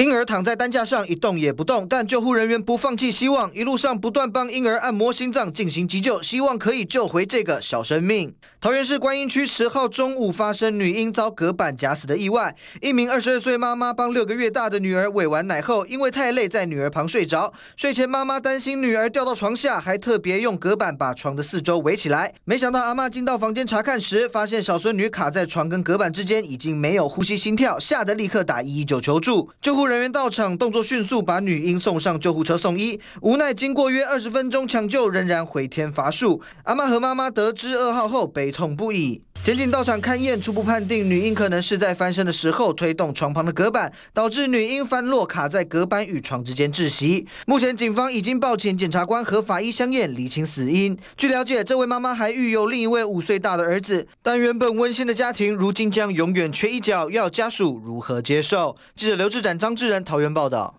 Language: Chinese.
婴儿躺在担架上一动也不动，但救护人员不放弃希望，一路上不断帮婴儿按摩心脏进行急救，希望可以救回这个小生命。桃园市观音区十号中午发生女婴遭隔板夹死的意外，一名二十二岁妈妈帮六个月大的女儿喂完奶后，因为太累在女儿旁睡着。睡前妈妈担心女儿掉到床下，还特别用隔板把床的四周围起来。没想到阿妈进到房间查看时，发现小孙女卡在床跟隔板之间，已经没有呼吸心跳，吓得立刻打一一九求助救护。人员到场，动作迅速，把女婴送上救护车送医。无奈经过约二十分钟抢救，仍然回天乏术。阿妈和妈妈得知噩耗后，悲痛不已。检警到场勘验，初步判定女婴可能是在翻身的时候推动床旁的隔板，导致女婴翻落卡在隔板与床之间窒息。目前警方已经报请检察官和法医相验，厘清死因。据了解，这位妈妈还育有另一位五岁大的儿子，但原本温馨的家庭如今将永远缺一角，要家属如何接受？记者刘志展、张志仁，桃园报道。